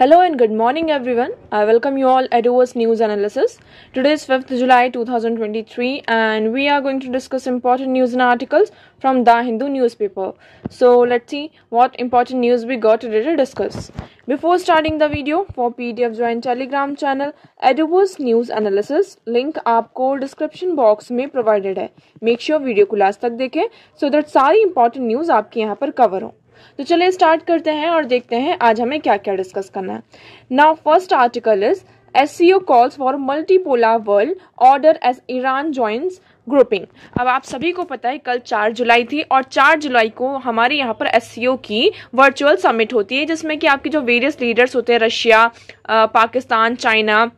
Hello and good morning everyone. I welcome you all at Overs News Analysis. Today is 5th July 2023 and we are going to discuss important news and articles from the Hindu newspaper. So let's see what important news we got today to discuss. Before starting the video, for PDF join Telegram channel Edubus News Analysis. Link, आपको description box में provided है Make sure video को last तक देखें so that सारी important news आपके यहाँ पर cover हों तो चलिए स्टार्ट करते हैं और देखते हैं आज हमें क्या क्या डिस्कस करना है नाउ फर्स्ट आर्टिकल इज ओ calls for multipolar world order as Iran joins grouping अब आप सभी को पता है कल चार जुलाई थी और चार जुलाई को हमारे यहाँ पर एस की वर्चुअल समिट होती है जिसमें कि आपके जो वेरियस लीडर्स होते हैं रशिया पाकिस्तान चाइना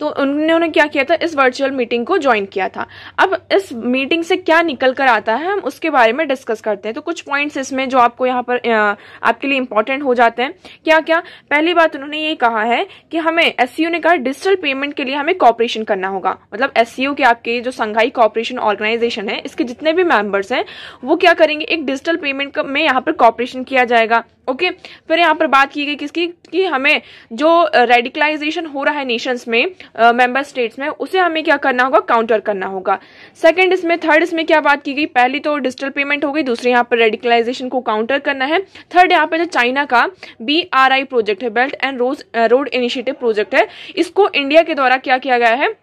तो उन्होंने क्या किया था इस वर्चुअल मीटिंग को ज्वाइन किया था अब इस मीटिंग से क्या निकल कर आता है हम उसके बारे में डिस्कस करते हैं तो कुछ पॉइंट्स इसमें जो आपको यहाँ पर आपके लिए इंपॉर्टेंट हो जाते हैं क्या क्या पहली बात उन्होंने ये कहा है कि हमें एस ने कहा डिजिटल पेमेंट के लिए हमें कॉपरेशन करना होगा मतलब एस के आपके जो संघाई कॉपरेशन ऑर्गेनाइजेशन है इसके जितने भी मेंबर्स हैं वो क्या करेंगे एक डिजिटल पेमेंट में यहाँ पर कॉपरेशन किया जाएगा ओके फिर यहाँ पर बात की गई किसकी कि हमें जो रेडिकलाइजेशन हो रहा है नेशंस में मेंबर स्टेट्स में उसे हमें क्या करना होगा काउंटर करना होगा सेकंड इसमें थर्ड इसमें क्या बात की गई पहली तो डिजिटल पेमेंट हो गई दूसरी यहाँ पर रेडिकलाइजेशन को काउंटर करना है थर्ड यहाँ पर जो चाइना का बी प्रोजेक्ट है belt and rose road initiative project है इसको इंडिया के द्वारा क्या किया गया है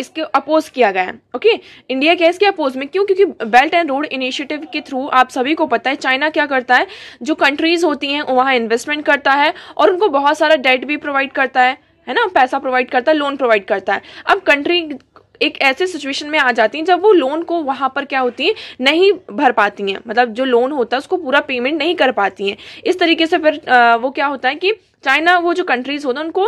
इसके अपोज किया गया है ओके इंडिया क्या इसके अपोज में क्यों क्योंकि बेल्ट एंड रोड इनिशिएटिव के थ्रू आप सभी को पता है चाइना क्या करता है जो कंट्रीज होती हैं वहाँ इन्वेस्टमेंट करता है और उनको बहुत सारा डेट भी प्रोवाइड करता है है ना पैसा प्रोवाइड करता है लोन प्रोवाइड करता है अब कंट्री एक ऐसे सिचुएशन में आ जाती हैं जब वो लोन को वहाँ पर क्या होती है नहीं भर पाती हैं मतलब जो लोन होता है उसको पूरा पेमेंट नहीं कर पाती हैं इस तरीके से फिर वो क्या होता है कि चाइना वो जो कंट्रीज होता है उनको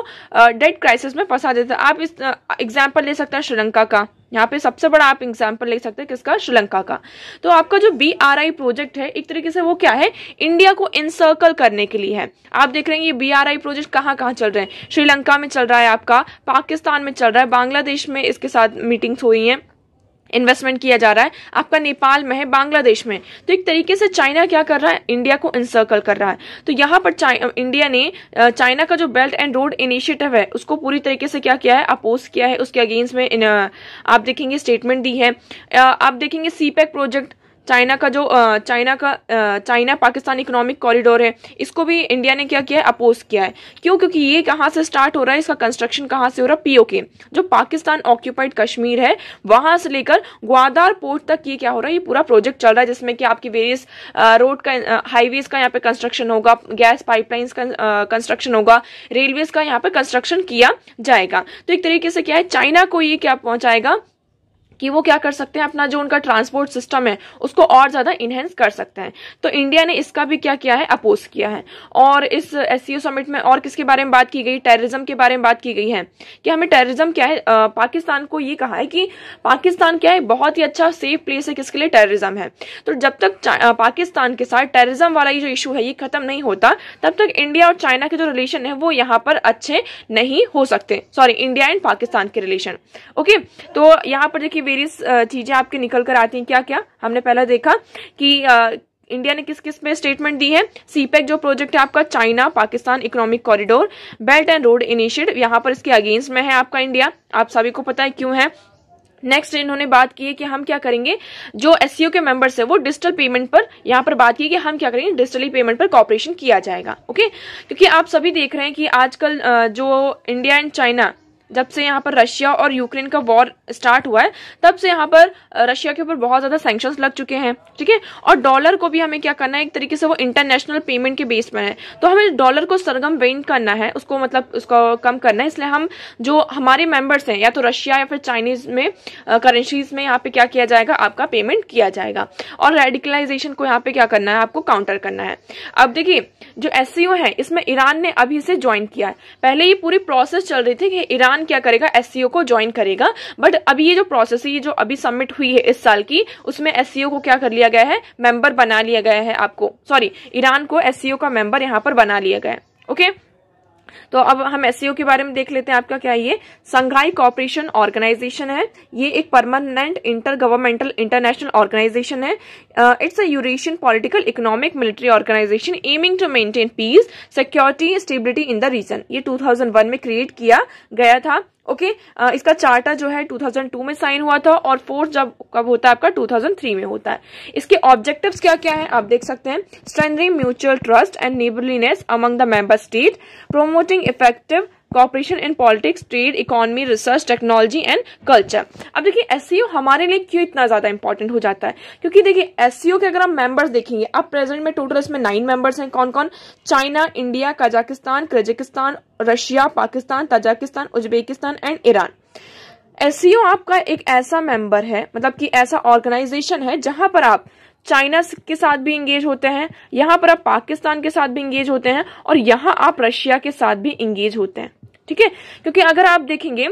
डेट क्राइसिस में फंसा देता है आप इस एग्जाम्पल ले सकते हैं श्रीलंका का यहाँ पे सबसे बड़ा आप एग्जाम्पल ले सकते हैं किसका श्रीलंका का तो आपका जो बी आर आई प्रोजेक्ट है एक तरीके से वो क्या है इंडिया को इनसर्कल करने के लिए है आप देख रहे हैं ये बी आर आई प्रोजेक्ट कहाँ कहाँ चल रहे हैं श्रीलंका में चल रहा है आपका पाकिस्तान में चल रहा है बांग्लादेश में इसके साथ मीटिंग्स हुई हैं इन्वेस्टमेंट किया जा रहा है आपका नेपाल में है बांग्लादेश में तो एक तरीके से चाइना क्या कर रहा है इंडिया को इंसर्कल कर रहा है तो यहाँ पर इंडिया ने चाइना का जो बेल्ट एंड रोड इनिशिएटिव है उसको पूरी तरीके से क्या किया है अपोज किया है उसके अगेंस्ट में आप देखेंगे स्टेटमेंट दी है आप देखेंगे सीपैक प्रोजेक्ट चाइना का जो चाइना का चाइना पाकिस्तान इकोनॉमिक कॉरिडोर है इसको भी इंडिया ने क्या किया है अपोज किया है क्यों क्योंकि ये कहाँ से स्टार्ट हो रहा है इसका कंस्ट्रक्शन कहाँ से हो रहा है पीओके जो पाकिस्तान ऑक्यूपाइड कश्मीर है वहां से लेकर ग्वादार पोर्ट तक ये क्या हो रहा है ये पूरा प्रोजेक्ट चल रहा है जिसमें कि आपकी वेरियस रोड का हाईवेज का यहाँ पे कंस्ट्रक्शन होगा गैस पाइपलाइंस का कंस्ट्रक्शन होगा रेलवेज का यहाँ पे कंस्ट्रक्शन किया जाएगा तो एक तरीके से क्या है चाइना को ये क्या पहुंचाएगा कि वो क्या कर सकते हैं अपना जो उनका ट्रांसपोर्ट सिस्टम है उसको और ज़्यादा इन्हेंस कर सकते हैं तो इंडिया ने इसका भी क्या किया है अपोज किया है और इस एस समिट में और किसके बारे में बात की गई टेररिज्म के बारे में बात की गई है कि हमें टेररिज्म क्या है पाकिस्तान को ये कहा है कि पाकिस्तान क्या है बहुत ही अच्छा सेफ प्लेस है किसके लिए टेररिज्म है तो जब तक पाकिस्तान के साथ टेररिज्म वाला ये जो इशू है ये खत्म नहीं होता तब तक इंडिया और चाइना के जो रिलेशन है वो यहाँ पर अच्छे नहीं हो सकते सॉरी इंडिया एंड पाकिस्तान के रिलेशन ओके तो यहाँ पर देखिए वेरियस uh, चीजें आपके निकल कर आती हैं क्या क्या हमने पहला देखा कि आ, uh, इंडिया ने किस किस में स्टेटमेंट दी है सीपेक e जो प्रोजेक्ट है आपका China Pakistan economic corridor belt and road initiative यहाँ पर इसके अगेंस्ट में है आपका इंडिया आप सभी को पता है क्यों है नेक्स्ट इन्होंने बात की है कि हम क्या करेंगे जो एस के मेंबर्स है वो डिजिटल पेमेंट पर यहाँ पर बात की कि हम क्या करेंगे डिजिटली पेमेंट पर कॉपरेशन किया जाएगा ओके क्योंकि आप सभी देख रहे हैं कि आजकल uh, जो इंडिया एंड चाइना जब से यहाँ पर रशिया और यूक्रेन का वॉर स्टार्ट हुआ है तब से यहाँ पर रशिया के ऊपर बहुत ज़्यादा सेंक्शन लग चुके हैं ठीक है और डॉलर को भी हमें क्या करना है एक तरीके से वो इंटरनेशनल पेमेंट के बेस पर है तो हमें डॉलर को सरगम वेंट करना है उसको मतलब उसको कम करना है इसलिए हम जो हमारे मेंबर्स हैं या तो रशिया या फिर चाइनीज में करेंसीज में यहाँ पे क्या किया जाएगा आपका पेमेंट किया जाएगा और रेडिकलाइजेशन को यहाँ पे क्या करना है आपको काउंटर करना है अब देखिए जो एस है इसमें ईरान ने अभी से ज्वाइन किया है पहले ये पूरी प्रोसेस चल रही थी कि ईरान इंसान क्या करेगा एस को ज्वाइन करेगा बट अभी ये जो प्रोसेस है ये जो अभी सबमिट हुई है इस साल की उसमें एस को क्या कर लिया गया है मेंबर बना लिया गया है आपको सॉरी ईरान को एस का मेंबर यहाँ पर बना लिया गया है ओके okay? तो अब हम एस e के बारे में देख लेते हैं आपका क्या ये संघाई कॉपरेशन ऑर्गेनाइजेशन है ये एक permanent inter governmental international organisation है it's a Eurasian political economic military organisation aiming to maintain peace security stability in the region ये 2001 में क्रिएट किया गया था ओके okay? Uh, इसका चार्टा जो है 2002 में साइन हुआ था और फोर्थ जब कब होता है आपका 2003 में होता है इसके ऑब्जेक्टिव्स क्या क्या है आप देख सकते हैं strengthening mutual trust and neighbourliness among the member state promoting effective cooperation in politics trade economy research technology and culture अब देखिए एस हमारे लिए क्यों इतना ज़्यादा इंपॉर्टेंट हो जाता है क्योंकि देखिए एस के अगर हम मेंबर्स देखेंगे अब प्रेजेंट में टोटल इसमें नाइन मेंबर्स हैं कौन कौन China India Kazakhstan Kazakhstan Russia Pakistan Tajikistan Uzbekistan and Iran S आपका एक ऐसा मेंबर है मतलब कि ऐसा ऑर्गेनाइजेशन है जहां पर आप चाइना के साथ भी इंगेज होते हैं यहां पर आप पाकिस्तान के साथ भी इंगेज होते हैं और यहां आप रशिया के साथ भी इंगेज होते हैं ठीक है क्योंकि अगर आप देखेंगे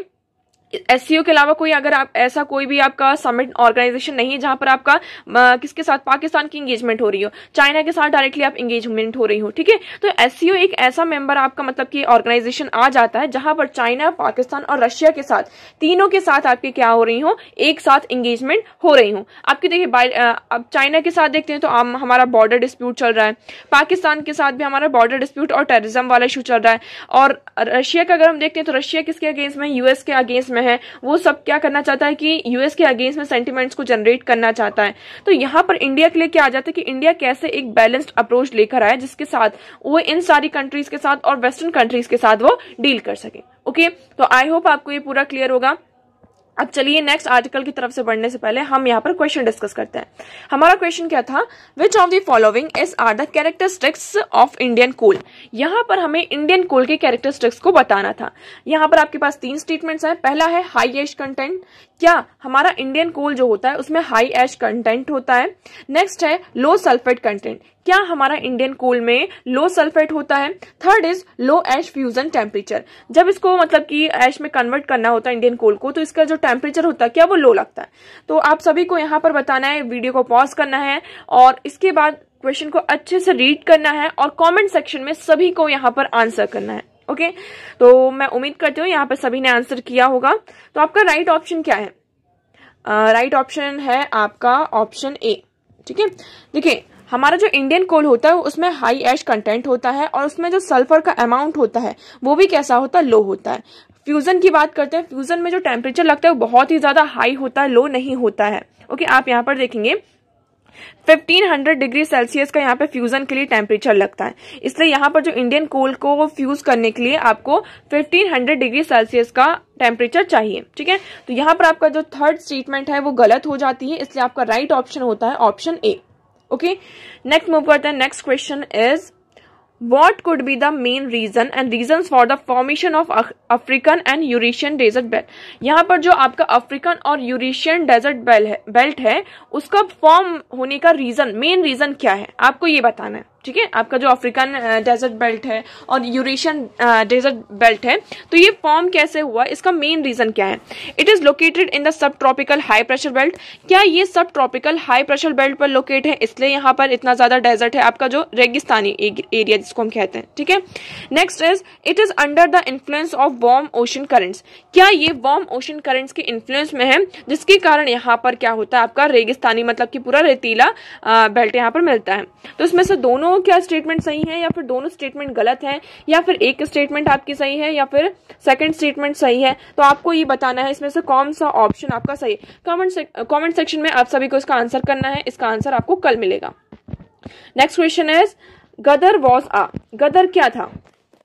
एस के अलावा कोई अगर आप ऐसा कोई भी आपका समिट ऑर्गेनाइजेशन नहीं है जहां पर आपका आ, किसके साथ पाकिस्तान की इंगेजमेंट हो रही हो चाइना के साथ डायरेक्टली आप इंगेजमेंट हो रही हो ठीक है तो एस एक ऐसा मेंबर आपका मतलब कि ऑर्गेनाइजेशन आ जाता है जहां पर चाइना पाकिस्तान और रशिया के साथ तीनों के साथ आपके क्या हो रही हो एक साथ इंगेजमेंट हो रही हो आपकी देखिए अब चाइना के साथ देखते हैं तो आम, हमारा बॉर्डर डिस्प्यूट चल रहा है पाकिस्तान के साथ भी हमारा बॉर्डर डिस्प्यूट और टेररिज्म वाला इशू चल रहा है और रशिया का अगर हम देखते हैं तो रशिया किसके अगेंस्ट में यूएस के अगेंस्ट में है वो सब क्या करना चाहता है कि यूएस के अगेंस्ट में सेंटिमेंट्स को जनरेट करना चाहता है तो यहां पर इंडिया के लिए क्या आ जाता है कि इंडिया कैसे एक बैलेंस्ड अप्रोच लेकर आए जिसके साथ वो इन सारी कंट्रीज के साथ और वेस्टर्न कंट्रीज के साथ वो डील कर सके ओके okay? तो आई होप आपको ये पूरा क्लियर होगा अब चलिए नेक्स्ट आर्टिकल की तरफ से बढ़ने से पहले हम यहाँ पर क्वेश्चन डिस्कस करते हैं हमारा क्वेश्चन क्या था which of the following is are the characteristics of Indian coal यहाँ पर हमें इंडियन कोल के कैरेक्टरिस्टिक्स को बताना था यहाँ पर आपके पास तीन स्टेटमेंट्स हैं पहला है हाईएस्ट कंटेंट क्या हमारा इंडियन कोल जो होता है उसमें हाई एश कंटेंट होता है नेक्स्ट है लो सल्फेट कंटेंट क्या हमारा इंडियन कोल में लो सल्फेट होता है third is low ash fusion temperature जब इसको मतलब कि एश में कन्वर्ट करना होता है इंडियन कोल को तो इसका जो टेम्परेचर होता है क्या वो लो लगता है तो आप सभी को यहाँ पर बताना है वीडियो को पॉज करना है और इसके बाद क्वेश्चन को अच्छे से रीड करना है और कॉमेंट सेक्शन में सभी को यहाँ पर आंसर करना है ओके तो मैं उम्मीद करती हूँ यहाँ पर सभी ने आंसर किया होगा तो आपका राइट ऑप्शन क्या है राइट uh, ऑप्शन right है आपका ऑप्शन ए ठीक है देखिए हमारा जो इंडियन कोल होता है उसमें हाई एश कंटेंट होता है और उसमें जो सल्फर का अमाउंट होता है वो भी कैसा होता है लो होता है फ्यूजन की बात करते हैं फ्यूजन में जो टेम्परेचर लगता है वो बहुत ही ज्यादा हाई होता है लो नहीं होता है ओके आप यहाँ पर देखेंगे 1500 डिग्री सेल्सियस का यहाँ पे फ्यूजन के लिए टेम्परेचर लगता है इसलिए यहाँ पर जो इंडियन कोल को फ्यूज करने के लिए आपको 1500 डिग्री सेल्सियस का टेम्परेचर चाहिए ठीक है तो यहाँ पर आपका जो थर्ड स्टेटमेंट है वो गलत हो जाती है इसलिए आपका राइट right ऑप्शन होता है option A okay next move करते हैं next question is What could be the main reason and reasons for the formation of African and Eurasian desert belt? यहाँ पर जो आपका अफ्रीकन और यूरेशियन डेजर्ट बेल्ट है उसका फॉर्म होने का रीजन मेन रीजन क्या है आपको ये बताना है ठीक है आपका जो अफ्रीकन डेजर्ट बेल्ट है और यूरेशियन डेजर्ट बेल्ट है तो ये फॉर्म कैसे हुआ इसका मेन रीजन क्या है it is located in the sub tropical high pressure belt क्या ये sub tropical high pressure belt पर लोकेट है इसलिए यहाँ पर इतना ज्यादा डेजर्ट है आपका जो रेगिस्तानी एरिया जिसको हम कहते हैं ठीक है next is it is under the influence of warm ocean currents क्या ये वार्म ओशन करेंट्स के इन्फ्लुएंस में है जिसके कारण यहाँ पर क्या होता है आपका रेगिस्तानी मतलब कि पूरा रेतीला बेल्ट यहाँ पर मिलता है तो इसमें से दोनों दोनों क्या स्टेटमेंट सही है या फिर दोनों स्टेटमेंट गलत है या फिर एक स्टेटमेंट आपकी सही है या फिर सेकंड स्टेटमेंट सही है तो आपको ये बताना है इसमें से कौन सा ऑप्शन आपका सही है कमेंट सेक्शन में आप सभी को इसका आंसर करना है इसका आंसर आपको कल मिलेगा next question is Ghadar was a Ghadar क्या था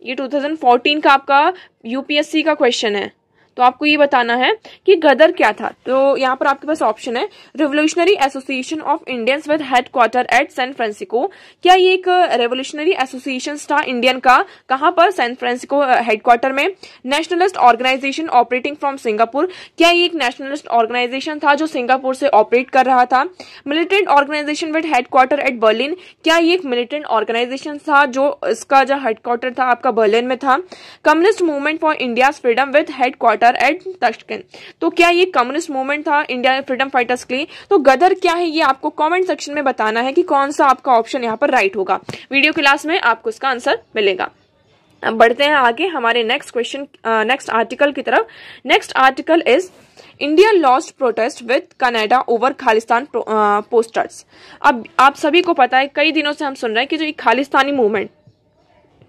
ये 2014 का आपका यूपीएससी का क्वेश्चन है तो आपको ये बताना है कि गदर क्या था तो यहाँ पर आपके पास ऑप्शन है revolutionary association of Indians with headquarter at San Francisco क्या ये एक रेवोल्यूशनरी एसोसिएशन था इंडियन का कहाँ पर सैन फ्रांसिस्को हेडक्वार्टर में nationalist organisation operating from Singapore क्या ये एक नेशनलिस्ट ऑर्गेनाइजेशन था जो सिंगापुर से ऑपरेट कर रहा था militant organisation with headquarter at Berlin क्या ये एक मिलिटेंट ऑर्गेनाइजेशन था जो इसका जो हेडक्वार्टर था आपका बर्लिन में था communist movement for India freedom with headquarter fighter at Tashkent तो क्या ये कम्युनिस्ट मूवमेंट था इंडिया फ्रीडम फाइटर्स के लिए तो गदर क्या है ये आपको कमेंट सेक्शन में बताना है कि कौन सा आपका ऑप्शन यहाँ पर राइट होगा वीडियो क्लास में आपको इसका आंसर मिलेगा अब बढ़ते हैं आगे हमारे नेक्स्ट क्वेश्चन नेक्स्ट आर्टिकल की तरफ next article is India lost protest with Canada over Khalistan posters अब आप सभी को पता है कई दिनों से हम सुन रहे हैं कि जो खालिस्तानी मूवमेंट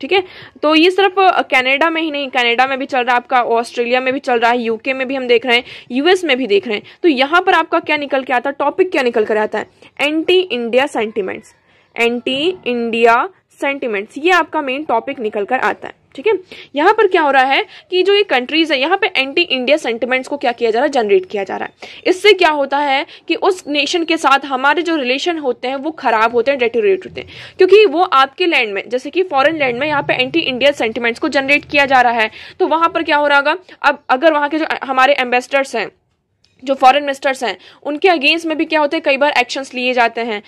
ठीक है तो ये सिर्फ कनाडा में ही नहीं कनाडा में भी चल रहा है आपका ऑस्ट्रेलिया में भी चल रहा है यूके में भी हम देख रहे हैं यूएस में भी देख रहे हैं तो यहां पर आपका क्या निकल के आता है टॉपिक क्या निकल कर आता है anti India sentiments anti India sentiments ये आपका मेन टॉपिक निकल कर आता है ठीक है यहाँ पर क्या हो रहा है कि जो ये कंट्रीज है यहाँ पे एंटी इंडिया सेंटिमेंट्स को क्या किया जा रहा है जनरेट किया जा रहा है इससे क्या होता है कि उस नेशन के साथ हमारे जो रिलेशन होते हैं वो खराब होते हैं डेटोरेट होते हैं क्योंकि वो आपके लैंड में जैसे कि फॉरन लैंड में यहाँ पे एंटी इंडिया सेंटिमेंट्स को जनरेट किया जा रहा है तो वहां पर क्या हो रहा होगा अब अगर वहाँ के जो हमारे एम्बेसडर्स हैं जो फॉरेन मिनिस्टर्स हैं उनके अगेंस्ट में भी क्या होते हैं कई बार एक्शंस लिए जाते हैं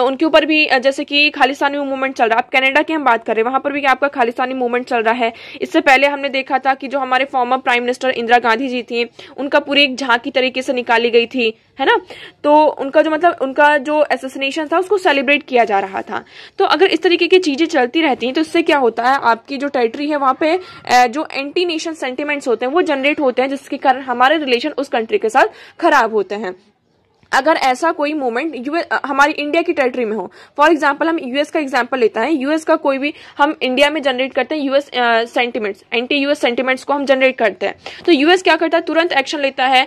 उनके ऊपर भी जैसे कि खालिस्तानी मूवमेंट चल रहा है आप कनाडा की हम बात करें वहां पर भी आपका खालिस्तानी मूवमेंट चल रहा है इससे पहले हमने देखा था कि जो हमारे former prime minister Indira Gandhi ji थी उनका पूरी एक झांकी तरीके से निकाली गई थी है ना तो उनका जो मतलब उनका जो एसोसिनेशन था उसको सेलिब्रेट किया जा रहा था तो अगर इस तरीके की चीज़ें चलती रहती हैं तो इससे क्या होता है आपकी जो टेरिटरी है वहाँ पे जो एंटी नेशन सेंटिमेंट्स होते हैं वो जनरेट होते हैं जिसके कारण हमारे रिलेशन उस कंट्री के साथ खराब होते हैं अगर ऐसा कोई मूवमेंट यूएस हमारी इंडिया की टेरिटरी में हो फॉर एग्जाम्पल हम यूएस का एग्जाम्पल लेता है यूएस का कोई भी हम इंडिया में जनरेट करते हैं US sentiments anti US sentiments को हम जनरेट करते हैं तो यूएस क्या करता है तुरंत एक्शन लेता है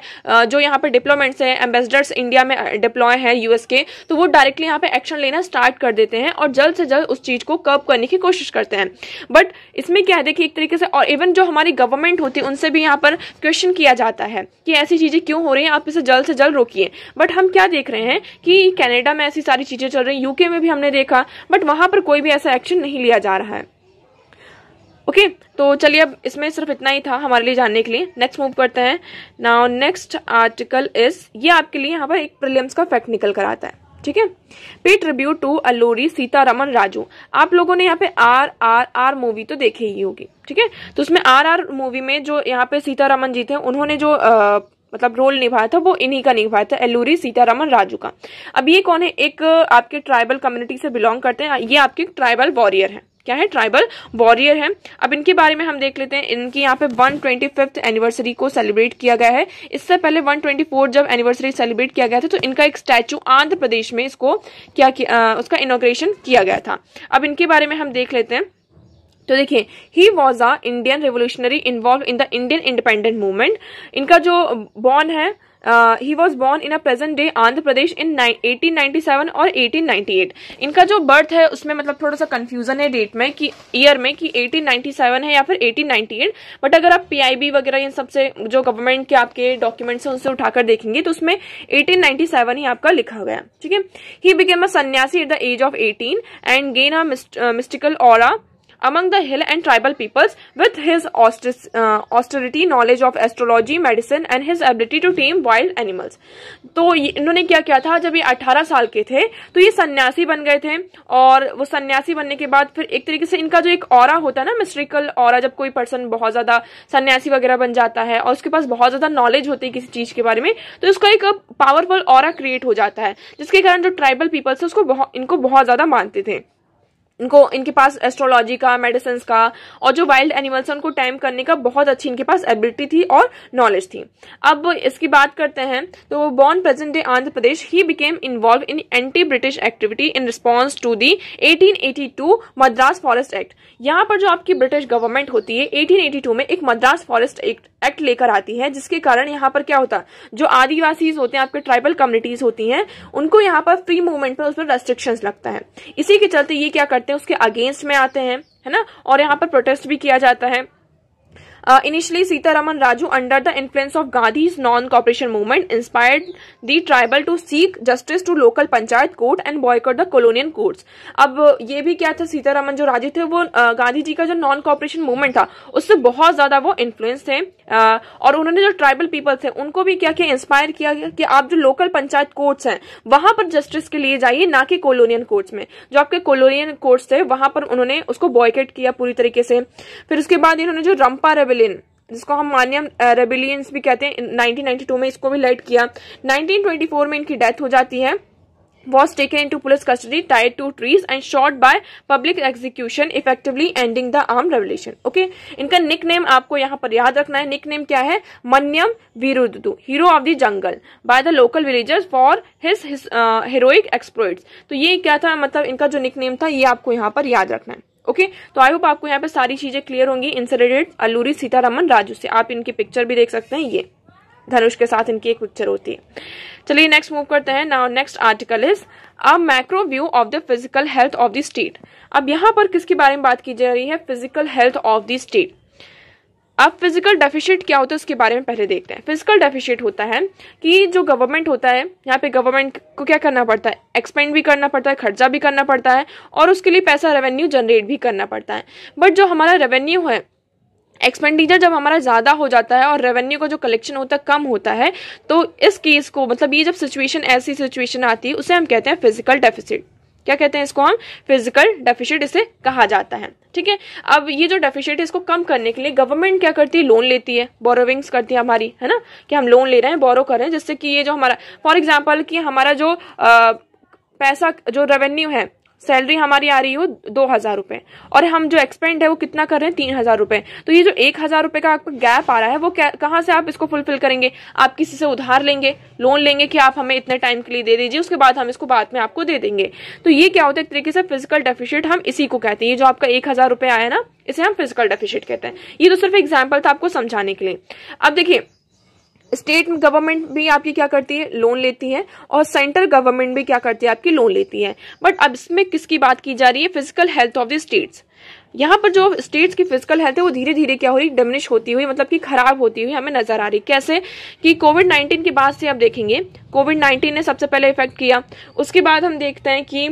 जो यहाँ पर डिप्लोमेंट्स है एम्बेसडर्स इंडिया में डिप्लॉय है यूएस के तो वो डायरेक्टली यहाँ पे एक्शन लेना स्टार्ट कर देते हैं और जल्द से जल्द उस चीज को कर्व करने की कोशिश करते हैं बट इसमें क्या है देखिए एक तरीके से और इवन जो हमारी गवर्नमेंट होती है उनसे भी यहाँ पर क्वेश्चन किया जाता है कि ऐसी चीजें क्यों हो रही हैं आप इसे जल्द से जल्द रोकिए बट बट हम क्या देख रहे हैं कि कनाडा में ऐसी सारी चीज़ें चल रही हैं यूके में भी हमने देखा बट वहां पर कोई भी ऐसा एक्शन नहीं लिया जा रहा है ओके okay, तो चलिए अब इसमें सिर्फ इतना ही था हमारे लिए जानने के लिए नेक्स्ट मूव करते हैं नाउ नेक्स्ट आर्टिकल इज ये आपके लिए यहाँ पर एक प्रिलियम्स का फैक्ट निकल कर आता है ठीक है पे ट्रिब्यूट टू अलोरी सीतारमन राजू आप लोगों ने यहाँ पे आर आर आर मूवी तो देखी ही होगी ठीक है तो उसमें आर आर मूवी में जो यहाँ पे सीतारमन जी थे उन्होंने जो मतलब रोल निभाया था वो इन्हीं का निभाया था एलूरी सीतारामन राजू का अब ये कौन है एक आपके ट्राइबल कम्युनिटी से बिलोंग करते हैं ये आपके ट्राइबल वॉरियर है क्या है ट्राइबल वॉरियर है अब इनके बारे में हम देख लेते हैं इनकी यहाँ पे वन ट्वेंटी फिफ्थ एनिवर्सरी को सेलिब्रेट किया गया है इससे पहले वन ट्वेंटी जब एनिवर्सरी सेलिब्रेट किया गया था तो इनका एक स्टैचू आंध्र प्रदेश में इसको क्या किया, उसका इनोग्रेशन किया गया था अब इनके बारे में हम देख लेते हैं तो देखिए he was a Indian revolutionary involved in the Indian independent movement इनका जो बॉर्न है he was born in a present day Andhra Pradesh in seven और एट इनका जो बर्थ है उसमें मतलब थोड़ा सा कन्फ्यूजन है डेट में कि ईयर में कि सेवन है या फिर एट बट अगर आप पी आई बी वगैरह इन सबसे जो गवर्नमेंट के आपके डॉक्यूमेंट्स हैं उनसे उठाकर देखेंगे तो उसमें एटीन सेवन ही आपका लिखा गया ठीक है ही became a sanyasi at the age of eighteen and gain a mystical aura among the hill and tribal peoples with his uh, austerity knowledge of astrology medicine and his ability to tame wild animals तो इन्होंने क्या किया था जब ये 18 साल के थे तो ये सन्यासी बन गए थे और वो सन्यासी बनने के बाद फिर एक तरीके से इनका जो एक और होता है ना मिस्ट्रिकल और जब कोई पर्सन बहुत ज्यादा सन्यासी वगैरह बन जाता है और उसके पास बहुत ज्यादा नॉलेज होती है किसी चीज के बारे में तो उसका एक पावरफुल और क्रिएट हो जाता है जिसके कारण जो ट्राइबल पीपल्स है उसको बहुत, इनको बहुत ज्यादा मानते थे इनको इनके पास एस्ट्रोलॉजी का मेडिसिन का और जो वाइल्ड एनिमल्स हैं उनको टाइम करने का बहुत अच्छी इनके पास एबिलिटी थी और नॉलेज थी अब इसकी बात करते हैं तो born present day Andhra Pradesh he became involved in anti British activity in response to the to Madras forest act यहाँ पर जो आपकी ब्रिटिश गवर्नमेंट होती है टू में एक मद्रास फॉरेस्ट एक्ट एक्ट लेकर आती है जिसके कारण यहाँ पर क्या होता है जो आदिवासी होते हैं आपके ट्राइबल कम्युनिटीज होती हैं उनको यहाँ पर फ्री मूवमेंट पर उस पर रेस्ट्रिक्शन लगता है इसी के चलते ये क्या करते हैं हैं उसके अगेंस्ट में आते हैं है ना और यहाँ पर प्रोटेस्ट भी किया जाता है initially Sitaraman Raju under the influence of Gandhi non cooperation movement inspired the tribal to seek justice to local panchayat court and boycott the colonial courts अब uh, ये भी क्या था सीतारामन जो राजू थे वो गांधी uh, जी का जो नॉन कॉपरेशन मूवमेंट था उससे बहुत ज्यादा वो इन्फ्लुएंस थे uh, और उन्होंने जो ट्राइबल पीपल थे उनको भी क्या किया इंस्पायर किया गया कि आप जो लोकल पंचायत कोर्ट्स हैं वहां पर जस्टिस के लिए जाइए ना कि कॉलोनियल कोर्ट्स में जो आपके कॉलोनियल कोर्ट्स थे वहां पर उन्होंने उसको बॉयकेट किया पूरी तरीके से फिर उसके बाद इन्होंने जो रंपा रेवल रेबेलिन जिसको हम मान्यम रेबिलियंस भी कहते हैं 1992 में इसको भी लाइट किया 1924 में इनकी डेथ हो जाती है was taken into police custody tied to trees and shot by public execution effectively ending the arm revolution okay इनका निक नेम आपको यहाँ पर याद रखना है निक नेम क्या है Manyam Veerudu hero of the jungle by the local villagers for his heroic exploits तो ये क्या था मतलब इनका जो निक नेम था ये आपको यहाँ पर याद रखना है ओके तो आई होप आपको यहाँ पे सारी चीजें क्लियर होंगी इंसरेडेड अल्लूरी सीतारामन राजू से आप इनकी पिक्चर भी देख सकते हैं ये धनुष के साथ इनकी एक पिक्चर होती है चलिए नेक्स्ट मूव करते हैं now next article is a macro view of the physical health of the state अब यहाँ पर किसके बारे में बात की जा रही है physical health of the state अब फिजिकल डेफिशिट क्या होता है उसके बारे में पहले देखते हैं फिजिकल डेफिशिट होता है कि जो गवर्नमेंट होता है यहाँ पे गवर्नमेंट को क्या करना पड़ता है एक्सपेंड भी करना पड़ता है खर्चा भी करना पड़ता है और उसके लिए पैसा रेवेन्यू जनरेट भी करना पड़ता है बट जो हमारा रेवेन्यू है एक्सपेंडिचर जब हमारा ज़्यादा हो जाता है और रेवेन्यू का जो कलेक्शन होता है कम होता है तो इस केस को मतलब ये जब सिचुएशन ऐसी सिचुएशन आती है उसे हम कहते हैं फिजिकल डेफिसिट क्या कहते हैं इसको हम फिजिकल डेफिशिट इसे कहा जाता है ठीक है अब ये जो डेफिशिट है इसको कम करने के लिए गवर्नमेंट क्या करती है लोन लेती है बोरोविंग्स करती है हमारी है ना कि हम लोन ले रहे हैं बोरो कर रहे हैं जिससे कि ये जो हमारा फॉर एग्जाम्पल कि हमारा जो आ, पैसा जो रेवेन्यू है सैलरी हमारी आ रही हो दो हजार रुपए और हम जो एक्सपेंड है वो कितना कर रहे हैं तीन हजार रुपए तो ये जो एक हजार रुपए का आपका गैप आ रहा है वो कहाँ से आप इसको फुलफिल करेंगे आप किसी से उधार लेंगे लोन लेंगे कि आप हमें इतने टाइम के लिए दे दीजिए उसके बाद हम इसको बाद में आपको दे देंगे तो ये क्या होता है एक तरीके से फिजिकल डेफिशिट हम इसी को कहते हैं ये जो आपका एक हजार रुपए आया ना इसे हम फिजिकल डेफिशिट कहते हैं ये तो सिर्फ एग्जाम्पल था आपको समझाने के लिए अब देखिए स्टेट गवर्नमेंट भी आपकी क्या करती है लोन लेती है और सेंट्रल गवर्नमेंट भी क्या करती है आपकी लोन लेती है बट अब इसमें किसकी बात की जा रही है physical health of the states यहाँ पर जो स्टेट्स की फिजिकल हेल्थ है वो धीरे धीरे क्या हो रही डमिनिश होती हुई मतलब कि खराब होती हुई हमें नजर आ रही कैसे कि कोविड नाइन्टीन के बाद से आप देखेंगे कोविड नाइन्टीन ने सबसे पहले इफेक्ट किया उसके बाद हम देखते हैं कि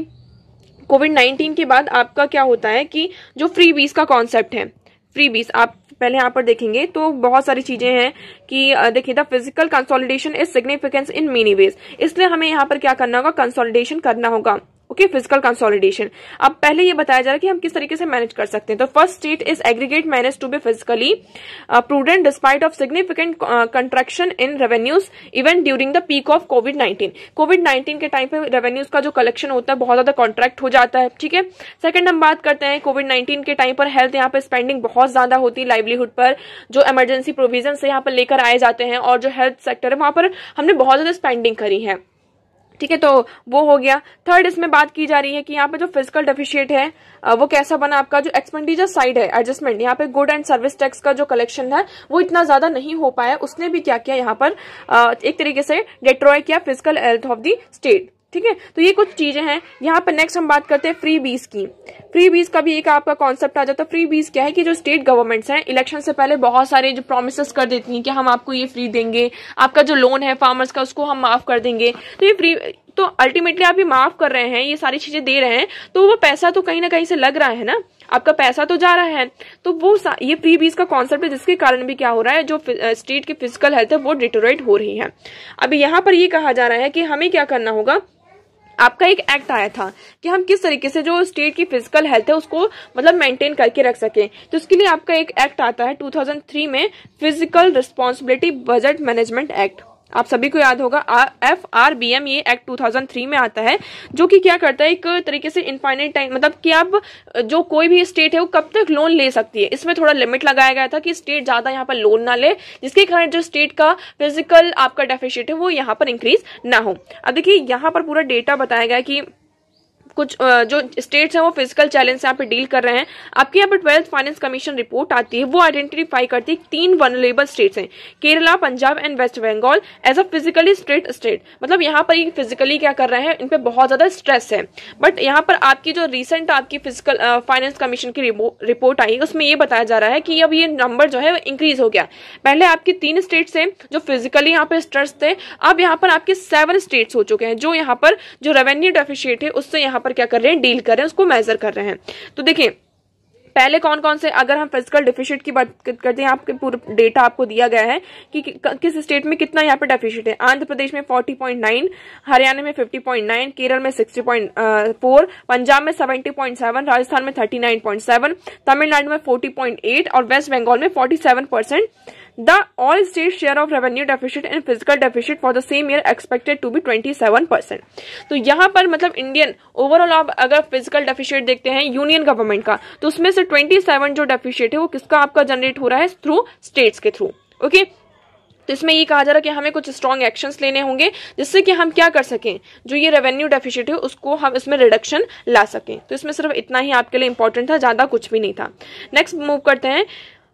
कोविड नाइन्टीन के बाद आपका क्या होता है कि जो फ्री बीस का कॉन्सेप्ट है फ्री बीस आप पहले यहाँ पर देखेंगे तो बहुत सारी चीजें हैं कि देखिए the fiscal consolidation is significance in many ways इसलिए हमें यहाँ पर क्या करना होगा कंसोलिडेशन करना होगा ओके फिजिकल कंसोलिडेशन अब पहले ये बताया जा रहा है कि हम किस तरीके से मैनेज कर सकते हैं तो first state is aggregate manage to be fiscally prudent despite of significant contraction in revenues even during the peak of COVID nineteen COVID nineteen के टाइम पे रेवेन्यूज का जो कलेक्शन होता है बहुत ज्यादा कॉन्ट्रैक्ट हो जाता है ठीक है सेकंड हम बात करते हैं कोविड नाइन्टीन के टाइम पर हेल्थ यहाँ पे स्पेंडिंग बहुत ज्यादा होती है लाइवलीहुड पर जो इमरजेंसी प्रोविजन यहाँ पर लेकर आए जाते हैं और जो हेल्थ सेक्टर है वहां पर हमने बहुत ज्यादा स्पेंडिंग करी है ठीक है तो वो हो गया थर्ड इसमें बात की जा रही है कि यहाँ पे जो फिजिकल डेफिशिएट है वो कैसा बना आपका जो एक्सपेंडिचर साइड है एडजस्टमेंट यहाँ पे गुड एंड सर्विस टैक्स का जो कलेक्शन है वो इतना ज्यादा नहीं हो पाया उसने भी क्या किया यहाँ पर एक तरीके से डिट्रॉय किया fiscal health of the state ठीक है तो ये कुछ चीजें हैं यहाँ पर नेक्स्ट हम बात करते हैं फ्री बीस की फ्री बीस का भी एक आपका कॉन्सेप्ट आ जाता है फ्री बीस क्या है कि जो स्टेट गवर्नमेंट्स हैं इलेक्शन से पहले बहुत सारे जो प्रोमिस कर देती हैं कि हम आपको ये फ्री देंगे आपका जो लोन है फार्मर्स का उसको हम माफ कर देंगे तो ये फ्री तो अल्टीमेटली आप ये माफ कर रहे हैं ये सारी चीजें दे रहे हैं तो वो पैसा तो कहीं ना कहीं से लग रहा है ना आपका पैसा तो जा रहा है तो वो ये फ्री बीज का कॉन्सेप्ट है जिसके कारण भी क्या हो रहा है जो स्टेट की फिजिकल हेल्थ है वो डिटोरेट हो रही है अभी यहाँ पर ये कहा जा रहा है कि हमें क्या करना होगा आपका एक एक्ट आया था कि हम किस तरीके से जो स्टेट की फिजिकल हेल्थ है उसको मतलब मेंटेन करके रख सकें तो उसके लिए आपका एक एक्ट आता है 2003 में fiscal responsibility budget management act आप सभी को याद होगा एफ आर बी एम ये एक्ट 2003 में आता है जो कि क्या करता है एक तरीके से इनफाइनाइट टाइम मतलब कि आप जो कोई भी स्टेट है वो कब तक लोन ले सकती है इसमें थोड़ा लिमिट लगाया गया था कि स्टेट ज्यादा यहाँ पर लोन ना ले जिसके कारण जो स्टेट का फिजिकल आपका डेफिशिट है वो यहाँ पर इंक्रीज ना हो अब देखिए यहाँ पर पूरा डेटा बताया गया कि कुछ जो स्टेट्स हैं वो फिजिकल चैलेंज से यहाँ पे डील कर रहे हैं आपके यहाँ पे ट्वेल्थ फाइनेंस कमीशन रिपोर्ट आती है वो आइडेंटिफाई करती है तीन वनरेबल स्टेट्स हैं Kerala Punjab and West Bengal as a fiscally stressed state मतलब यहाँ पर ये फिजिकली क्या कर रहे हैं इन पर बहुत ज़्यादा स्ट्रेस है बट यहाँ पर आपकी जो रिसेंट आपकी फिजिकल फाइनेंस कमीशन की रिपोर्ट आई उसमें ये बताया जा रहा है कि अब ये नंबर जो है इंक्रीज हो गया पहले आपके तीन स्टेट्स हैं जो फिजिकली यहाँ पर स्ट्रेस थे अब यहाँ पर आपके सेवन स्टेट्स हो चुके हैं जो यहाँ पर जो रेवेन्यू डेफिशिएट है उससे यहाँ पर क्या कर रहे हैं डील कर रहे हैं उसको मेजर कर रहे हैं तो देखिए पहले कौन कौन से अगर हम फिजिकल डिफिशिट की बात करते हैं आपके पूरा डेटा आपको दिया गया है कि किस स्टेट में कितना यहाँ पे डेफिशिट है आंध्र प्रदेश में 40.9 हरियाणा में 50.9 केरल में 60.4 पंजाब में 70.7 राजस्थान में 39.7 तमिलनाडु में 40.8 और वेस्ट बंगाल में 47 percent The all state share of revenue deficit and fiscal deficit for the same year expected to be 27%. तो यहाँ पर मतलब इंडियन ओवरऑल आप अगर फिजिकल डेफिशिएट देखते हैं यूनियन गवर्नमेंट का तो उसमें से 27 जो डेफिशिएट है वो किसका आपका जनरेट हो रहा है थ्रू स्टेट्स के थ्रू ओके okay? तो इसमें ये कहा जा रहा है कि हमें कुछ स्ट्रॉन्ग एक्शंस लेने होंगे जिससे कि हम क्या कर सकें जो ये रेवेन्यू डेफिशिट है उसको हम इसमें रिडक्शन ला सकें तो इसमें सिर्फ इतना ही आपके लिए इंपॉर्टेंट था ज़्यादा कुछ भी नहीं था नेक्स्ट मूव करते हैं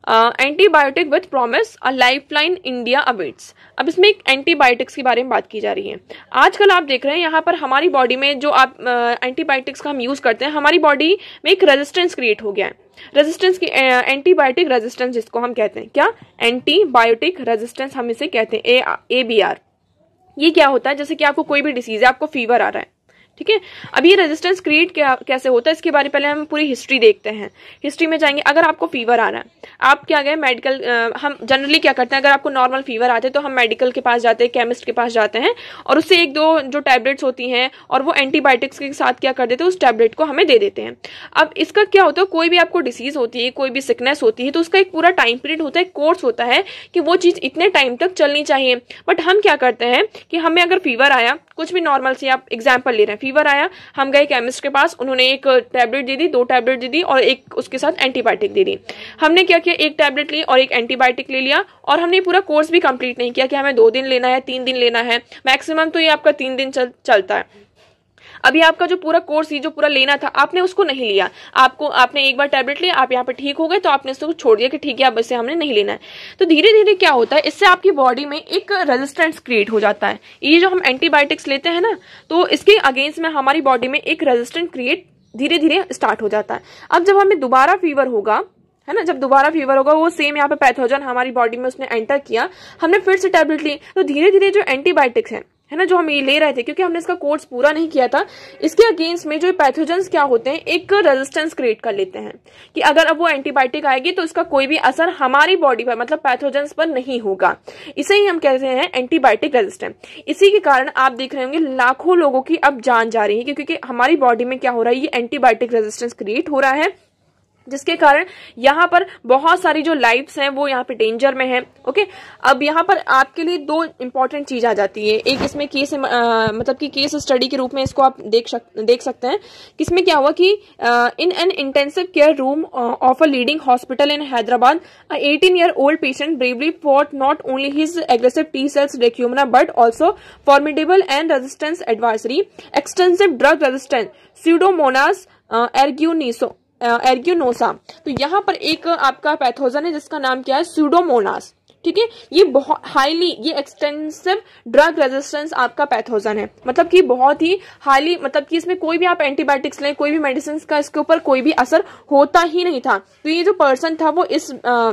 antibiotic with promise a life line India awaits अब इसमें एक एंटीबायोटिक्स के बारे में बात की जा रही है आजकल आप देख रहे हैं यहाँ पर हमारी बॉडी में जो आप एंटीबायोटिक्स uh, का हम यूज़ करते हैं हमारी बॉडी में एक रेजिस्टेंस क्रिएट हो गया है रेजिस्टेंस की एंटीबायोटिक uh, रेजिस्टेंस जिसको हम कहते हैं क्या एंटीबायोटिक रेजिस्टेंस हम इसे कहते हैं ए ए बी आर ये क्या होता है जैसे कि आपको कोई भी डिसीज़ है आपको फीवर आ रहा है ठीक है अब ये रेजिस्टेंस क्रिएट कैसे होता है इसके बारे में पहले हम पूरी हिस्ट्री देखते हैं हिस्ट्री में जाएंगे अगर आपको फीवर आ रहा है आप क्या गए मेडिकल हम जनरली क्या करते हैं अगर आपको नॉर्मल फीवर आते हैं तो हम मेडिकल के पास जाते हैं केमिस्ट के पास जाते हैं और उससे एक दो जो टैबलेट्स होती हैं और वो एंटीबायोटिक्स के साथ क्या कर देते हैं उस टैबलेट को हमें दे देते हैं अब इसका क्या होता है कोई भी आपको डिसीज होती है कोई भी सिकनेस होती है तो उसका एक पूरा टाइम पीरियड होता है कोर्स होता है कि वो चीज़ इतने टाइम तक चलनी चाहिए बट हम क्या करते हैं कि हमें अगर फीवर आया कुछ भी नॉर्मल से आप एग्जाम्पल ले रहे हैं फीवर आया हम गए केमिस्ट के पास उन्होंने एक टैबलेट दे दी दो टैबलेट दे दी और एक उसके साथ एंटीबायोटिक दे दी हमने क्या किया एक टैबलेट ली और एक एंटीबायोटिक ले लिया और हमने पूरा कोर्स भी कंप्लीट नहीं किया कि हमें दो दिन लेना है तीन दिन लेना है मैक्सिमम तो ये आपका तीन दिन चल, चलता है अभी आपका जो पूरा कोर्स जो पूरा लेना था आपने उसको नहीं लिया आपको आपने एक बार टैबलेट लिया आप यहाँ पर ठीक हो गए तो आपने उसको छोड़ दिया कि ठीक है अब इसे हमने नहीं लेना है तो धीरे धीरे क्या होता है इससे आपकी बॉडी में एक रेजिस्टेंस क्रिएट हो जाता है ये जो हम एंटीबायोटिक्स लेते हैं ना तो इसके अगेंस्ट में हमारी बॉडी में एक रेजिस्टेंट क्रिएट धीरे धीरे स्टार्ट हो जाता है अब जब हमें दोबारा फीवर होगा है ना जब दोबारा फीवर होगा वो सेम यहाँ पे पैथोजन हमारी बॉडी में उसने एंटर किया हमने फिर से टैबलेट ली तो धीरे धीरे जो एंटीबायोटिक्स हैं है ना जो हम ये ले रहे थे क्योंकि हमने इसका कोर्स पूरा नहीं किया था इसके अगेंस्ट में जो पैथोजेंस क्या होते हैं एक रेजिस्टेंस क्रिएट कर लेते हैं कि अगर अब वो एंटीबायोटिक आएगी तो इसका कोई भी असर हमारी बॉडी पर मतलब पैथोजेंस पर नहीं होगा इसे ही हम कहते हैं एंटीबायोटिक रेजिस्टेंस इसी के कारण आप देख रहे होंगे लाखों लोगों की अब जान जा रही है क्योंकि हमारी बॉडी में क्या हो रहा है ये एंटीबायोटिक रेजिस्टेंस क्रिएट हो रहा है जिसके कारण यहाँ पर बहुत सारी जो लाइफ हैं वो यहाँ पे डेंजर में है ओके अब यहाँ पर आपके लिए दो इंपॉर्टेंट चीज आ जाती है एक इसमें केस मतलब कि केस स्टडी के रूप में इसको आप देख देख सकते हैं किसमें क्या हुआ कि in an intensive care room of a leading hospital in Hyderabad eighteen year old patient bravely fought not only his aggressive T cells डेक्यूमना but also formidable and resistance adversary extensive drug resistance pseudomonas aeruginosa aeruginosa तो यहाँ पर एक आपका pathogen है जिसका नाम क्या है सूडोमोनास ठीक है ये बहुत हाईली ये एक्सटेंसिव ड्रग रेजिस्टेंस आपका पैथोजन है मतलब कि बहुत ही हाईली मतलब कि इसमें कोई भी आप एंटीबायोटिक्स लें कोई भी मेडिसिन का इसके ऊपर कोई भी असर होता ही नहीं था तो ये जो पर्सन था वो इस आ,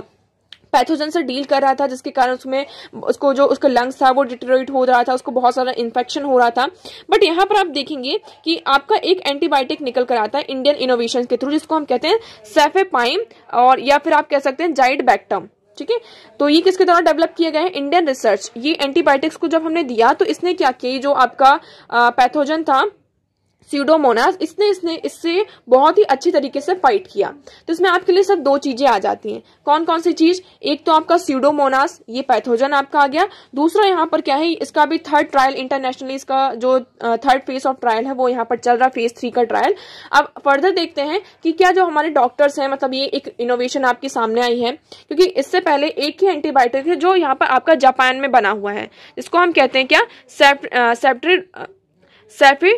पैथोजन से डील कर रहा था जिसके कारण उसमें उसको जो उसका लंग्स था वो डिटोरेट हो रहा था उसको बहुत सारा इन्फेक्शन हो रहा था बट यहाँ पर आप देखेंगे कि आपका एक एंटीबायोटिक निकल कर आता है इंडियन इनोवेशन के थ्रू जिसको हम कहते हैं सेफेपाइम और या फिर आप कह सकते हैं जाइड बैक्टम ठीक है तो ये किसके द्वारा डेवलप किया गया है इंडियन रिसर्च ये एंटीबायोटिक्स को जब हमने दिया तो इसने क्या किया जो आपका पैथोजन था सीडोमोनास इसने इसने इससे बहुत ही अच्छे तरीके से फाइट किया तो इसमें आपके लिए सब दो चीजें आ जाती हैं कौन कौन सी चीज एक तो आपका सीडोमोनास ये पैथोजन आपका आ गया दूसरा यहाँ पर क्या है इसका भी थर्ड ट्रायल इंटरनेशनली इसका जो थर्ड फेज ऑफ ट्रायल है वो यहाँ पर चल रहा फेज थ्री का ट्रायल अब फर्दर देखते हैं कि क्या जो हमारे डॉक्टर्स हैं मतलब ये एक इनोवेशन आपके सामने आई है क्योंकि इससे पहले एक ही एंटीबायोटिक है जो यहाँ पर आपका जापान में बना हुआ है इसको हम कहते हैं क्या सेप्ट, सेप्ट्रिड सेफी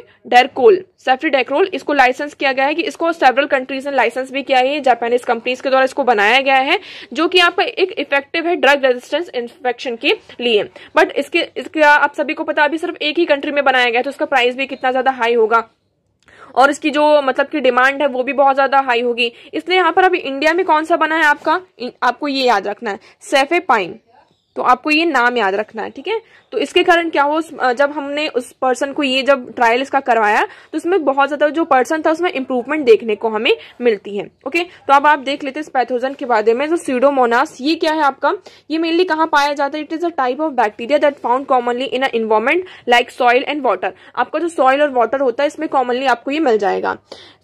सेफीडेक्रोल इसको लाइसेंस किया गया है कि इसको सेवरल कंट्रीज ने लाइसेंस भी किया है जापानीज कंपनीज के द्वारा इसको बनाया गया है जो कि आपका एक इफेक्टिव है ड्रग रेजिस्टेंस इन्फेक्शन के लिए बट इसके इसका आप सभी को पता अभी सिर्फ एक ही कंट्री में बनाया गया है तो इसका प्राइस भी कितना ज्यादा हाई होगा और इसकी जो मतलब की डिमांड है वो भी बहुत ज्यादा हाई होगी इसलिए यहाँ पर अभी इंडिया में कौन सा बना है आपका आपको ये याद रखना है सेफे पाइन तो आपको ये नाम याद रखना है ठीक है तो इसके कारण क्या हुआ जब हमने उस पर्सन को ये जब ट्रायल इसका करवाया तो उसमें बहुत ज्यादा जो पर्सन था उसमें इम्प्रूवमेंट देखने को हमें मिलती है ओके तो अब आप देख लेते हैं इस पैथोजन के बारे में जो सीडोमोनास ये क्या है आपका ये मेनली कहाँ पाया जाता है it is a type of bacteria that found commonly in a environment like soil and water आपका जो सॉइल और वाटर होता है इसमें कॉमनली आपको ये मिल जाएगा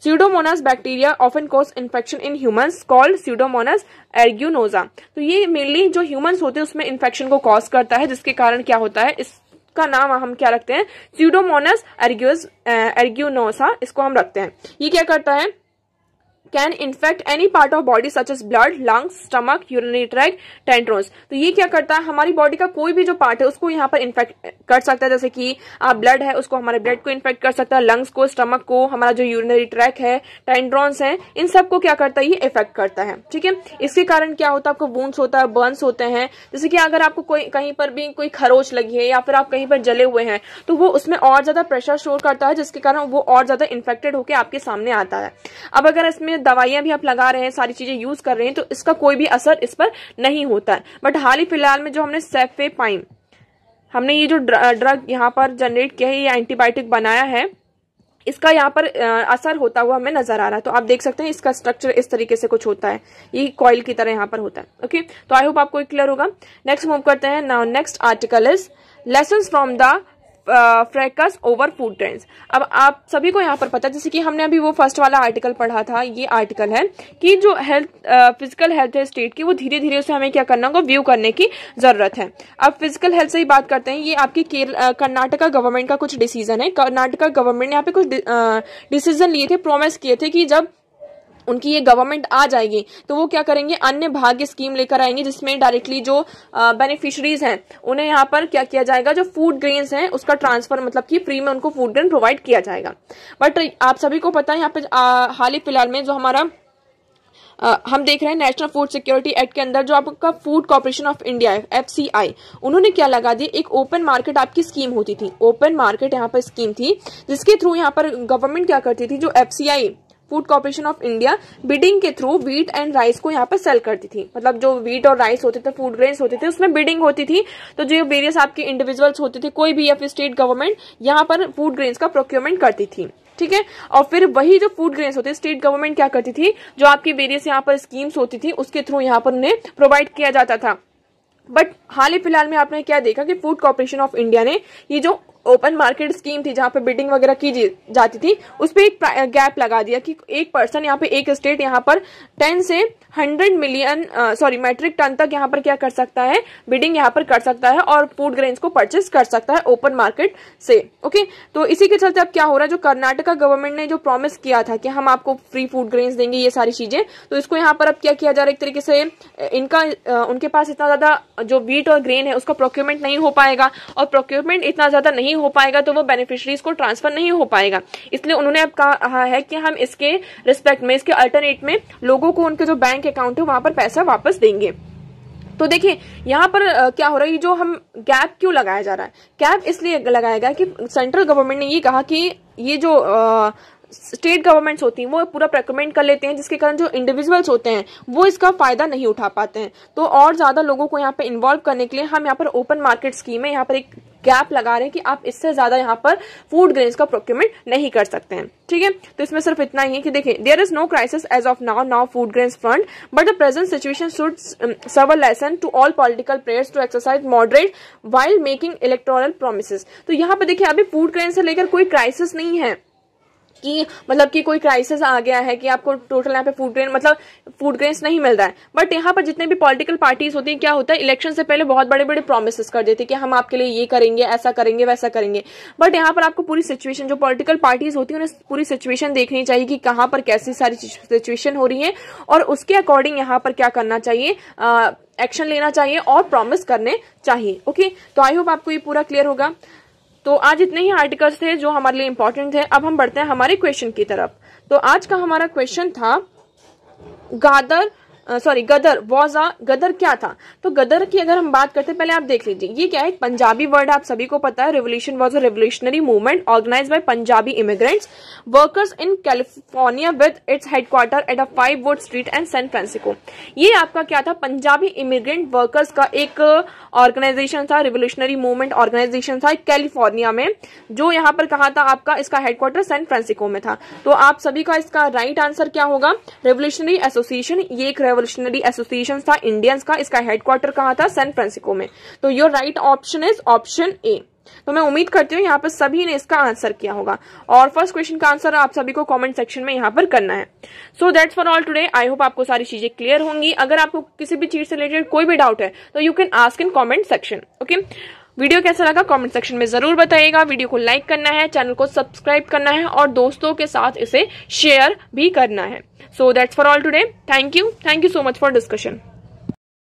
pseudomonas bacteria often cause infection in humans called pseudomonas aeruginosa तो ये मेनली जो ह्यूमन्स होते हैं उसमें इन्फेक्शन को कॉज करता है जिसके कारण क्या होता है होता है इसका नाम हम क्या रखते हैं सीडोमोनस एर्ग्यूज एर्ग्यूनोसा इसको हम रखते हैं ये क्या करता है can infect any part of body such as blood lungs stomach urinary tract टेंट्रोन्स तो ये क्या करता है हमारी बॉडी का कोई भी जो पार्ट है उसको यहाँ पर इन्फेक्ट कर सकता है जैसे कि आप ब्लड है उसको हमारे ब्लड को इन्फेक्ट कर सकता है लंग्स को स्टमक को हमारा जो यूरिनरी ट्रैक है टेंड्रॉन्स है इन सबको क्या करता है ये इफेक्ट करता है ठीक है इसके कारण क्या होता है आपको वूंड्स होता है बर्न्स होते हैं जैसे कि अगर आपको कोई कहीं पर भी कोई खरोच लगी है या फिर आप कहीं पर जले हुए हैं तो वो उसमें और ज्यादा प्रेशर स्टोर करता है जिसके कारण वो और ज्यादा इन्फेक्टेड होकर आपके सामने आता है अब अगर इसमें दवाइयां भी आप लगा रहे हैं सारी चीजें यूज कर रहे हैं तो इसका कोई भी असर इस पर नहीं होता है बट हाल ही फिलहाल में जो हमने सेफे पाइन हमने ये जो ड्रग यहाँ पर जनरेट किया है ये एंटीबायोटिक बनाया है इसका यहाँ पर असर होता हुआ हमें नजर आ रहा है तो आप देख सकते हैं इसका स्ट्रक्चर इस तरीके से कुछ होता है ये कॉइल की तरह यहाँ पर होता है ओके तो आई होप आपको क्लियर होगा नेक्स्ट मूव करते हैं now next article is lesson from the fracas over food trends अब आप सभी को यहाँ पर पता जैसे कि हमने अभी वो फर्स्ट वाला आर्टिकल पढ़ा था ये आर्टिकल है कि जो हेल्थ फिजिकल हेल्थ है स्टेट की वो धीरे धीरे उसे हमें क्या करना होगा व्यू करने की जरूरत है अब फिजिकल हेल्थ से ही बात करते हैं ये आपकी कर्नाटका गवर्नमेंट का कुछ डिसीजन है कर्नाटका गवर्नमेंट ने यहाँ पे कुछ डिसीजन लिए थे प्रोमिस किए थे कि जब उनकी ये गवर्नमेंट आ जाएगी तो वो क्या करेंगे अन्य भाग्य स्कीम लेकर आएंगे जिसमें डायरेक्टली जो बेनिफिशरीज हैं उन्हें यहाँ पर क्या किया जाएगा जो फूड ग्रेन्स हैं उसका ट्रांसफर मतलब कि फ्री में उनको फूड ग्रेन प्रोवाइड किया जाएगा बट आप सभी को पता है यहाँ पर हाल ही फिलहाल में जो हमारा आ, हम देख रहे हैं नेशनल फूड सिक्योरिटी एक्ट के अंदर जो आपका फूड कॉरपोरेशन ऑफ इंडिया है एफ उन्होंने क्या लगा दी एक ओपन मार्केट आपकी स्कीम होती थी ओपन मार्केट यहाँ पर स्कीम थी जिसके थ्रू यहाँ पर गवर्नमेंट क्या करती थी जो F Food Corporation of India bidding के थ्रू वीट एंड राइस को यहाँ पर सेल करती थी मतलब जो वीट और राइस होते थे फूड ग्रेन होते थे उसमें बिडिंग होती थी तो जो वेरियस आपके इंडिविजुअल्स होते थे कोई भी या फिर स्टेट गवर्नमेंट यहाँ पर फूड ग्रेन्स का प्रोक्योरमेंट करती थी ठीक है और फिर वही जो फूड ग्रेन्स होते स्टेट गवर्नमेंट क्या करती थी जो आपकी वेरियस यहाँ पर स्कीम्स होती थी उसके थ्रू यहाँ पर उन्हें प्रोवाइड किया जाता था बट हाल ही फिलहाल में आपने क्या देखा कि फूड कॉर्पोरेशन ऑफ इंडिया ने ये जो ओपन मार्केट स्कीम थी जहाँ पे बिडिंग वगैरह की जाती थी उस पर एक गैप लगा दिया कि एक पर्सन यहाँ पे एक स्टेट यहाँ पर टेन से hundred million sorry metric ton तक यहाँ पर क्या कर सकता है बिडिंग यहाँ पर कर सकता है और फूड ग्रेन्स को परचेस कर सकता है ओपन मार्केट से ओके तो इसी के चलते अब क्या हो रहा है जो कर्नाटका गवर्नमेंट ने जो प्रॉमिस किया था कि हम आपको फ्री फूड ग्रेन्स देंगे ये सारी चीजें तो इसको यहाँ पर अब क्या किया जा रहा है एक तरीके से इनका उनके पास इतना ज्यादा जो वीट और ग्रेन है उसका प्रोक्योरमेंट नहीं हो पाएगा और प्रोक्योरमेंट इतना ज्यादा नहीं नहीं हो पाएगा तो वो बेनिफिशरीज को ट्रांसफर नहीं हो पाएगा इसलिए उन्होंने अब कहा है कि हम इसके रिस्पेक्ट में इसके अल्टरनेट में लोगों को उनके जो बैंक अकाउंट है वहां पर पैसा वापस देंगे तो देखिए यहाँ पर क्या हो रहा है जो हम गैप क्यों लगाया जा रहा है गैप इसलिए लगाया गया कि सेंट्रल गवर्नमेंट ने ये कहा कि ये जो स्टेट गवर्नमेंट्स होती हैं वो पूरा प्रोक्यूमेंट कर लेते हैं जिसके कारण जो इंडिविजुअल्स होते हैं वो इसका फायदा नहीं उठा पाते हैं तो और ज़्यादा लोगों को यहाँ पर इन्वॉल्व करने के लिए हम यहाँ पर ओपन मार्केट स्कीम है यहाँ पर एक गैप लगा रहे हैं कि आप इससे ज्यादा यहाँ पर फूड ग्रेन्स का प्रोक्यूमेंट नहीं कर सकते हैं ठीक है तो इसमें सिर्फ इतना ही है कि देखिए there is no crisis as of now now food grains front but the present situation should serve lesson to all political players to exercise moderate while making electoral promise तो यहाँ पर देखिए अभी फूड ग्रेन से लेकर कोई crisis नहीं है कि मतलब कि कोई क्राइसिस आ गया है कि आपको टोटल यहाँ पे फूड ग्रेन मतलब फूड ग्रेन नहीं मिल रहा है बट यहाँ पर जितने भी पॉलिटिकल पार्टीज होती है क्या होता है इलेक्शन से पहले बहुत बड़े बड़े प्रोमिस कर देते कि हम आपके लिए ये करेंगे ऐसा करेंगे वैसा करेंगे बट यहाँ पर आपको पूरी सिचुएशन जो पॉलिटिकल पार्टीज होती है उन्हें पूरी सिचुएशन देखनी चाहिए कि कहाँ पर कैसी सारी सिचुएशन हो रही है और उसके अकॉर्डिंग यहाँ पर क्या करना चाहिए एक्शन लेना चाहिए और प्रॉमिस करने चाहिए ओके तो आई होप आपको ये पूरा क्लियर होगा तो आज इतने ही आर्टिकल्स थे जो हमारे लिए इम्पोर्टेंट थे अब हम बढ़ते हैं हमारे क्वेश्चन की तरफ तो आज का हमारा क्वेश्चन था गादर sorry Gadar was a Ghadar क्या था तो गदर की अगर हम बात करते पहले आप देख लीजिए ये क्या है पंजाबी वर्ड आप सभी को पता है revolution was a revolutionary movement organize by Punjabi immigrants workers in California with its headquarters at a five wood street and San Francisco ये आपका क्या था पंजाबी इमिग्रेंट वर्कर्स का एक ऑर्गेनाइजेशन था रेवोल्यूशनरी मूवमेंट ऑर्गेनाइजेशन था कैलिफोर्निया में जो यहाँ पर कहा था आपका इसका हेडक्वार्टर सैन फ्रांसिको में था तो आप सभी का इसका राइट right आंसर क्या होगा रेवोल्यूशनरी एसोसिएशन ये एक रेवोल्यूशनरी एसोसिएशन था इंडियंस का इसका हेडक्वार्टर कहा था सैन फ्रांसिस्को में तो your right option is option A तो मैं उम्मीद करती हूँ यहाँ पर सभी ने इसका आंसर किया होगा और फर्स्ट क्वेश्चन का आंसर आप सभी को कमेंट सेक्शन में यहाँ पर करना है so that's for all today I hope आपको सारी चीजें क्लियर होंगी अगर आपको किसी भी चीज से रिलेटेड कोई भी डाउट है तो you can ask in comment section okay video कैसा लगा कमेंट सेक्शन में ज़रूर बताइएगा वीडियो को लाइक करना है चैनल को सब्सक्राइब करना है और दोस्तों के साथ इसे शेयर भी करना है so that's for all today thank you thank you so much for discussion